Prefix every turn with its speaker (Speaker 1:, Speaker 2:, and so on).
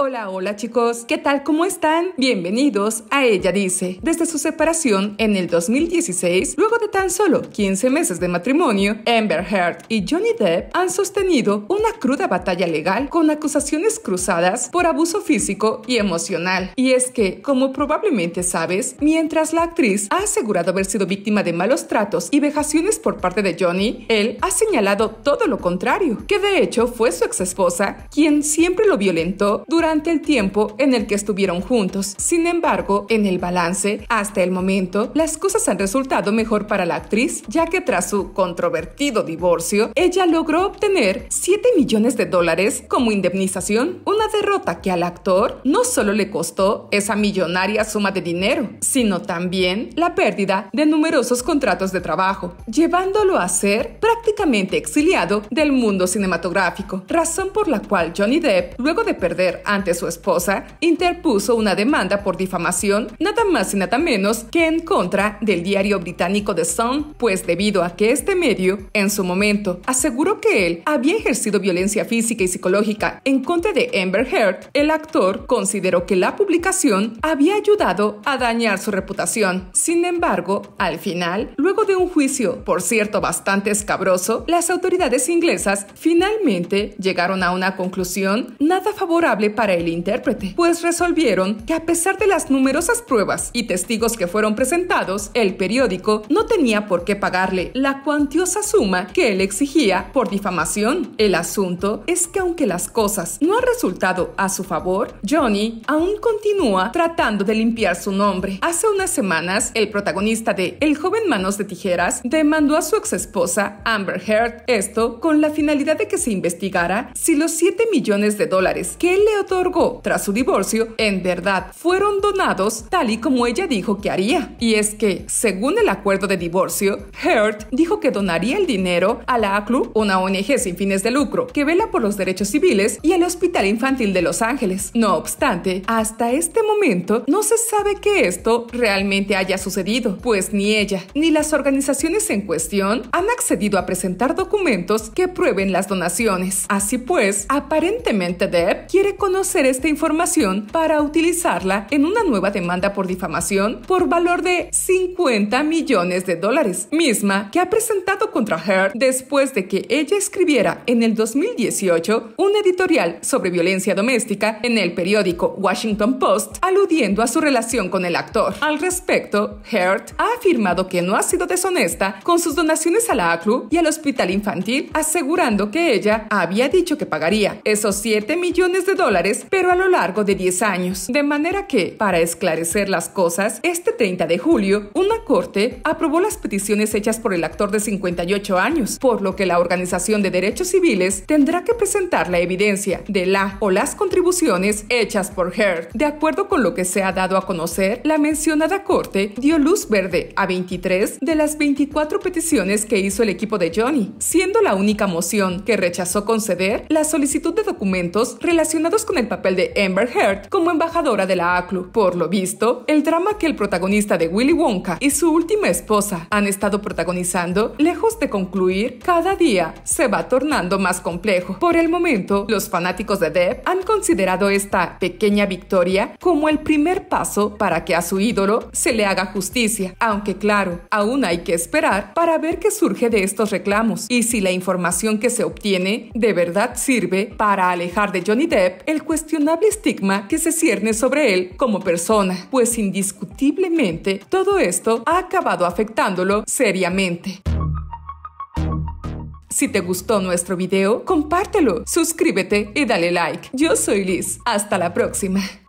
Speaker 1: Hola, hola chicos, ¿qué tal? ¿Cómo están? Bienvenidos a Ella Dice. Desde su separación en el 2016, luego de tan solo 15 meses de matrimonio, Amber Heard y Johnny Depp han sostenido una cruda batalla legal con acusaciones cruzadas por abuso físico y emocional. Y es que, como probablemente sabes, mientras la actriz ha asegurado haber sido víctima de malos tratos y vejaciones por parte de Johnny, él ha señalado todo lo contrario, que de hecho fue su ex esposa quien siempre lo violentó durante durante el tiempo en el que estuvieron juntos. Sin embargo, en el balance, hasta el momento, las cosas han resultado mejor para la actriz, ya que tras su controvertido divorcio, ella logró obtener 7 millones de dólares como indemnización, una derrota que al actor no solo le costó esa millonaria suma de dinero, sino también la pérdida de numerosos contratos de trabajo, llevándolo a ser prácticamente exiliado del mundo cinematográfico, razón por la cual Johnny Depp, luego de perder a ante su esposa, interpuso una demanda por difamación, nada más y nada menos que en contra del diario británico The Sun, pues debido a que este medio, en su momento, aseguró que él había ejercido violencia física y psicológica en contra de Amber Heard, el actor consideró que la publicación había ayudado a dañar su reputación. Sin embargo, al final, luego de un juicio, por cierto bastante escabroso, las autoridades inglesas finalmente llegaron a una conclusión nada favorable para el intérprete, pues resolvieron que a pesar de las numerosas pruebas y testigos que fueron presentados, el periódico no tenía por qué pagarle la cuantiosa suma que él exigía por difamación. El asunto es que aunque las cosas no han resultado a su favor, Johnny aún continúa tratando de limpiar su nombre. Hace unas semanas, el protagonista de El joven manos de tijeras demandó a su exesposa Amber Heard, esto con la finalidad de que se investigara si los 7 millones de dólares que él le otorgó tras su divorcio en verdad fueron donados tal y como ella dijo que haría. Y es que, según el acuerdo de divorcio, Heard dijo que donaría el dinero a la ACLU, una ONG sin fines de lucro que vela por los derechos civiles, y al Hospital Infantil de Los Ángeles. No obstante, hasta este momento no se sabe que esto realmente haya sucedido, pues ni ella ni las organizaciones en cuestión han accedido a presentar documentos que prueben las donaciones. Así pues, aparentemente Deb quiere conocer hacer esta información para utilizarla en una nueva demanda por difamación por valor de 50 millones de dólares, misma que ha presentado contra Heard después de que ella escribiera en el 2018 un editorial sobre violencia doméstica en el periódico Washington Post, aludiendo a su relación con el actor. Al respecto, Heard ha afirmado que no ha sido deshonesta con sus donaciones a la ACLU y al hospital infantil, asegurando que ella había dicho que pagaría esos 7 millones de dólares pero a lo largo de 10 años. De manera que, para esclarecer las cosas, este 30 de julio, una corte aprobó las peticiones hechas por el actor de 58 años, por lo que la Organización de Derechos Civiles tendrá que presentar la evidencia de la o las contribuciones hechas por Heard. De acuerdo con lo que se ha dado a conocer, la mencionada corte dio luz verde a 23 de las 24 peticiones que hizo el equipo de Johnny, siendo la única moción que rechazó conceder la solicitud de documentos relacionados con el papel de Amber Heard como embajadora de la ACLU. Por lo visto, el drama que el protagonista de Willy Wonka y su última esposa han estado protagonizando, lejos de concluir, cada día se va tornando más complejo. Por el momento, los fanáticos de Depp han considerado esta pequeña victoria como el primer paso para que a su ídolo se le haga justicia, aunque claro, aún hay que esperar para ver qué surge de estos reclamos y si la información que se obtiene de verdad sirve para alejar de Johnny Depp el cuestionable estigma que se cierne sobre él como persona, pues indiscutiblemente todo esto ha acabado afectándolo seriamente. Si te gustó nuestro video, compártelo, suscríbete y dale like. Yo soy Liz. Hasta la próxima.